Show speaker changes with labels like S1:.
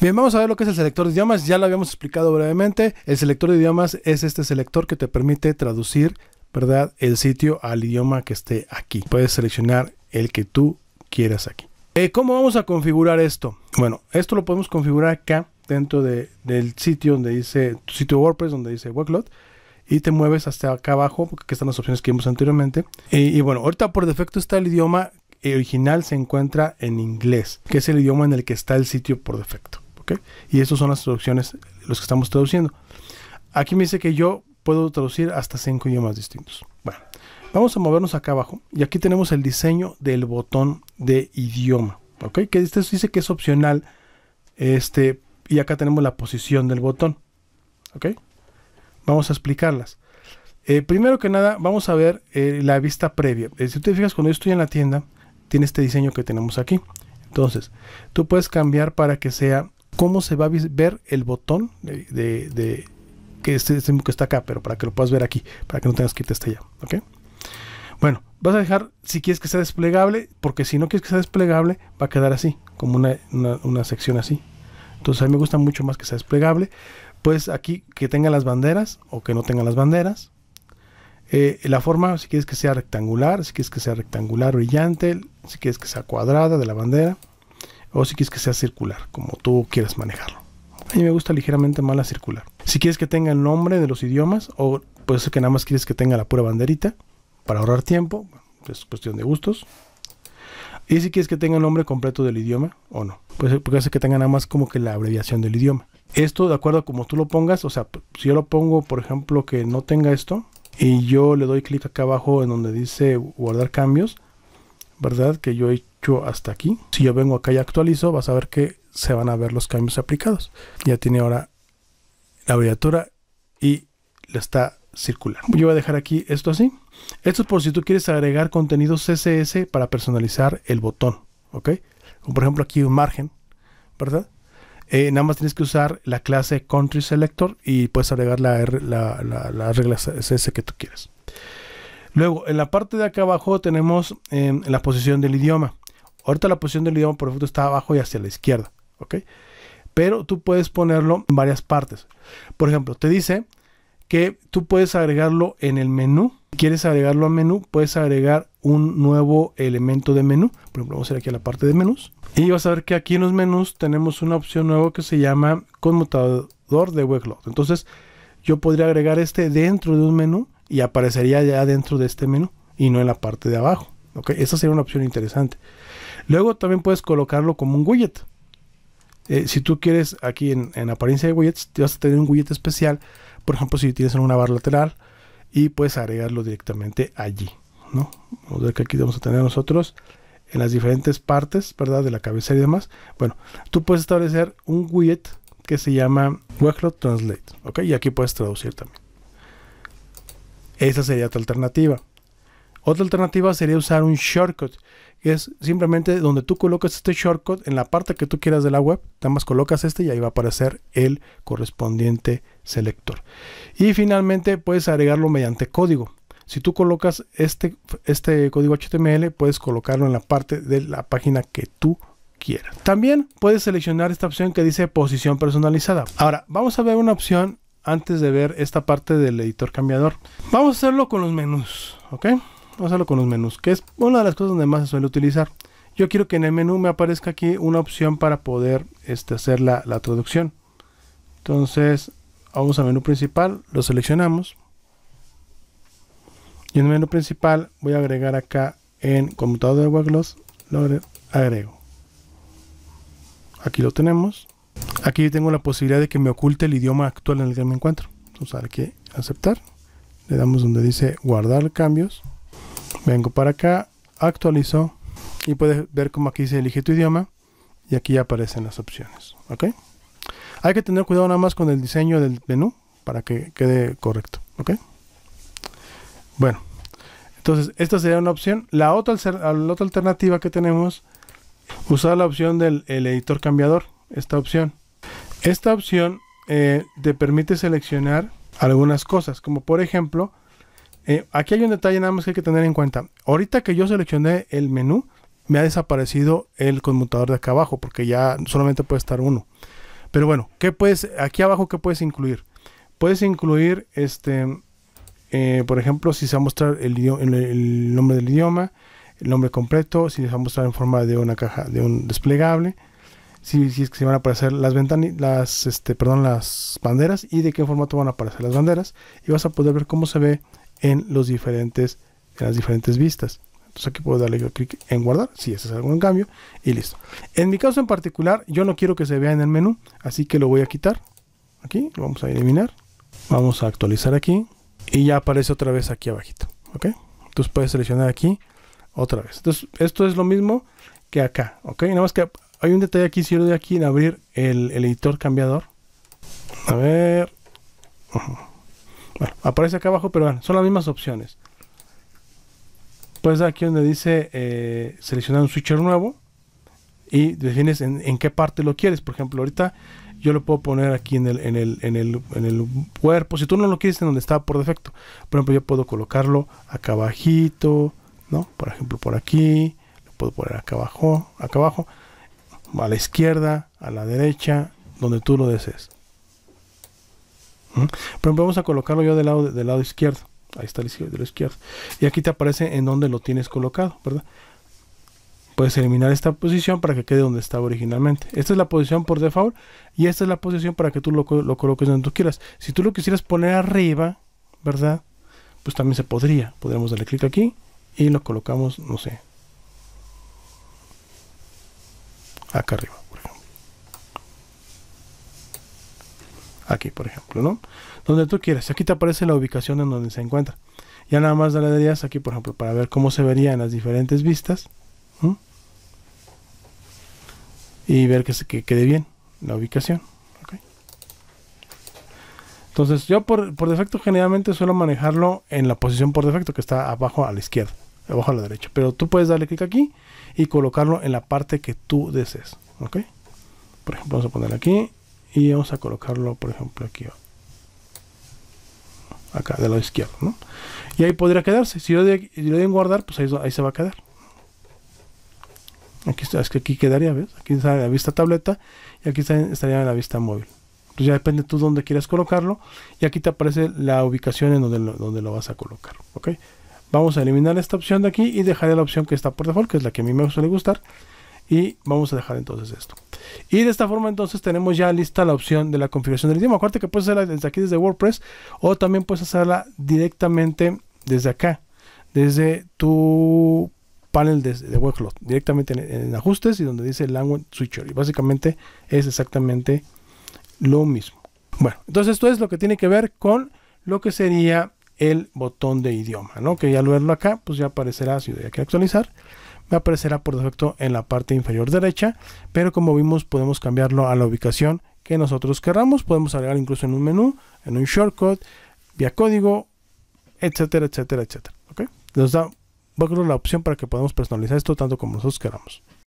S1: Bien, vamos a ver lo que es el selector de idiomas. Ya lo habíamos explicado brevemente. El selector de idiomas es este selector que te permite traducir, ¿verdad? El sitio al idioma que esté aquí. Puedes seleccionar el que tú quieras aquí. Eh, ¿Cómo vamos a configurar esto? Bueno, esto lo podemos configurar acá dentro del sitio donde dice tu sitio WordPress, donde dice Workload y te mueves hasta acá abajo, porque están las opciones que vimos anteriormente. y, bueno, ahorita por defecto está el idioma original, se encuentra en inglés, que es el idioma en el que está el sitio por defecto. Y estas son las traducciones, los que estamos traduciendo. Aquí me dice que yo puedo traducir hasta cinco idiomas distintos. Bueno, vamos a movernos acá abajo y aquí tenemos el diseño del botón de idioma, ¿ok? Que este dice que es opcional, este, y acá tenemos la posición del botón, ¿ok? Vamos a explicarlas. Eh, primero que nada, vamos a ver eh, la vista previa. Eh, si te fijas, cuando yo estoy en la tienda, tiene este diseño que tenemos aquí. Entonces, tú puedes cambiar para que sea cómo se va a ver el botón de, que este, este, mismo que está acá, pero para que lo puedas ver aquí, para que no tengas que irte hasta allá, ¿ok? Bueno, vas a dejar si quieres que sea desplegable, porque si no quieres que sea desplegable, va a quedar así, como una, sección así. Entonces a mí me gusta mucho más que sea desplegable. Pues aquí que tenga las banderas o que no tenga las banderas. Eh, la forma, si quieres que sea rectangular, si quieres que sea rectangular, brillante, si quieres que sea cuadrada de la bandera o si quieres que sea circular, como tú quieras manejarlo. A mí me gusta ligeramente más la circular. Si quieres que tenga el nombre de los idiomas o puede ser que nada más quieres que tenga la pura banderita para ahorrar tiempo, es cuestión de gustos. Y si quieres que tenga el nombre completo del idioma o no. Pues puede ser que tenga nada más como que la abreviación del idioma. Esto de acuerdo a como tú lo pongas, o sea, si yo lo pongo, por ejemplo, que no tenga esto y yo le doy clic acá abajo en donde dice guardar cambios, ¿verdad? Que yo he yo hasta aquí. Si yo vengo acá y actualizo, vas a ver que se van a ver los cambios aplicados. Ya tiene ahora la abreviatura y la está circular. Yo voy a dejar aquí esto así. Esto es por si tú quieres agregar contenido CSS para personalizar el botón, ¿ok? por ejemplo aquí un margen, ¿verdad? Eh, nada más tienes que usar la clase country selector y puedes agregar la, la, la, regla CSS que tú quieres. Luego, en la parte de acá abajo tenemos eh, la posición del idioma. Ahorita la posición del idioma por defecto está abajo y hacia la izquierda, ¿ok? Pero tú puedes ponerlo en varias partes. Por ejemplo, te dice que tú puedes agregarlo en el menú. Si quieres agregarlo a menú, puedes agregar un nuevo elemento de menú. Por ejemplo, vamos a ir aquí a la parte de menús. Y vas a ver que aquí en los menús tenemos una opción nueva que se llama conmutador de webload. Entonces, yo podría agregar este dentro de un menú y aparecería ya dentro de este menú y no en la parte de abajo. Ok, esa sería una opción interesante. Luego también puedes colocarlo como un widget. Eh, si tú quieres aquí en, apariencia de widgets, te vas a tener un widget especial. Por ejemplo, si tienes en una barra lateral y puedes agregarlo directamente allí. ¿no? Vamos a ver que aquí vamos a tener nosotros en las diferentes partes, ¿verdad? De la cabecera y demás. Bueno, tú puedes establecer un widget que se llama Workload Translate, ¿ok? Y aquí puedes traducir también. Esa sería tu alternativa. Otra alternativa sería usar un shortcut, que es simplemente donde tú colocas este shortcut en la parte que tú quieras de la web, nada más colocas este y ahí va a aparecer el correspondiente selector. Y finalmente puedes agregarlo mediante código. Si tú colocas este, este código HTML, puedes colocarlo en la parte de la página que tú quieras. También puedes seleccionar esta opción que dice posición personalizada. Ahora, vamos a ver una opción antes de ver esta parte del editor cambiador. Vamos a hacerlo con los menús, ¿ok? Vamos a hacerlo con los menús, que es una de las cosas donde más se suele utilizar. Yo quiero que en el menú me aparezca aquí una opción para poder este, hacer la, traducción. Entonces, vamos al menú principal, lo seleccionamos. Y en el menú principal voy a agregar acá en computador de Gloss lo agrego. Aquí lo tenemos. Aquí tengo la posibilidad de que me oculte el idioma actual en el que me encuentro. Entonces, aquí aceptar. Le damos donde dice guardar cambios. Vengo para acá, actualizo y puedes ver como aquí se elige tu idioma y aquí ya aparecen las opciones. ¿Ok? Hay que tener cuidado nada más con el diseño del menú para que quede correcto. Bueno, entonces esta sería una opción. La otra, otra alternativa que tenemos, usar la opción del editor cambiador. Esta opción. Esta opción eh, te permite seleccionar algunas cosas, como por ejemplo eh, aquí hay un detalle nada más que hay que tener en cuenta. Ahorita que yo seleccioné el menú, me ha desaparecido el conmutador de acá abajo porque ya solamente puede estar uno. Pero bueno, ¿qué puedes, aquí abajo, ¿qué puedes incluir? Puedes incluir, este, eh, por ejemplo, si se va a mostrar el, el, nombre del idioma, el nombre completo, si se va a mostrar en forma de una caja, de un desplegable, si, es que se van a aparecer las ventanas, las, este, perdón, las banderas y de qué formato van a aparecer las banderas. Y vas a poder ver cómo se ve en, los diferentes, las diferentes vistas. Entonces aquí puedo darle clic en guardar, si ese es algún cambio, y listo. En mi caso en particular, yo no quiero que se vea en el menú, así que lo voy a quitar. Aquí, lo vamos a eliminar. Vamos a actualizar aquí, y ya aparece otra vez aquí abajito, ¿ok? Entonces puedes seleccionar aquí otra vez. Entonces esto es lo mismo que acá, ¿ok? Nada más que hay un detalle aquí, si yo doy aquí en abrir el, editor cambiador. A ver... Bueno, aparece acá abajo, pero son las mismas opciones. Pues aquí donde dice eh, seleccionar un switcher nuevo y defines en, qué parte lo quieres. Por ejemplo, ahorita yo lo puedo poner aquí en el, en el, cuerpo. Si tú no lo quieres en donde está por defecto. Por ejemplo, yo puedo colocarlo acá abajito, ¿no? Por ejemplo, por aquí. Lo puedo poner acá abajo, acá abajo. A la izquierda, a la derecha, donde tú lo desees pero vamos a colocarlo yo del lado, del lado izquierdo. Ahí está el izquierdo. Y aquí te aparece en donde lo tienes colocado, ¿verdad? Puedes eliminar esta posición para que quede donde estaba originalmente. Esta es la posición por default y esta es la posición para que tú lo, lo coloques donde tú quieras. Si tú lo quisieras poner arriba, ¿verdad? Pues también se podría. Podríamos darle clic aquí y lo colocamos, no sé, acá arriba. Aquí, por ejemplo, ¿no? Donde tú quieras. Aquí te aparece la ubicación en donde se encuentra. Ya nada más le darías aquí, por ejemplo, para ver cómo se vería en las diferentes vistas. Y ver que, se, quede bien la ubicación. Entonces yo por, defecto generalmente suelo manejarlo en la posición por defecto que está abajo a la izquierda abajo a la derecha. Pero tú puedes darle clic aquí y colocarlo en la parte que tú desees. ¿Ok? Por ejemplo, vamos a poner aquí y vamos a colocarlo por ejemplo aquí acá de lado izquierdo y ahí podría quedarse si yo le doy en guardar pues ahí, se va a quedar aquí es que aquí quedaría ves aquí está la vista tableta y aquí estaría en la vista móvil entonces ya depende tú dónde quieras colocarlo y aquí te aparece la ubicación en donde lo, donde lo vas a colocar ok vamos a eliminar esta opción de aquí y dejaré la opción que está por default que es la que a mí me suele gustar y vamos a dejar entonces esto y de esta forma entonces tenemos ya lista la opción de la configuración del idioma. Acuérdate que puedes hacerla desde aquí, desde WordPress, o también puedes hacerla directamente desde acá, desde tu panel de, de directamente en, ajustes y donde dice Language Switcher. Y básicamente es exactamente lo mismo. Bueno, entonces esto es lo que tiene que ver con lo que sería el botón de idioma, Que ya al verlo acá, pues ya aparecerá, si doy que actualizar, me aparecerá por defecto en la parte inferior derecha, pero como vimos podemos cambiarlo a la ubicación que nosotros queramos. podemos agregar incluso en un menú, en un shortcut, vía código, etcétera, etcétera, etcétera. Nos da la opción para que podamos personalizar esto tanto como nosotros queramos.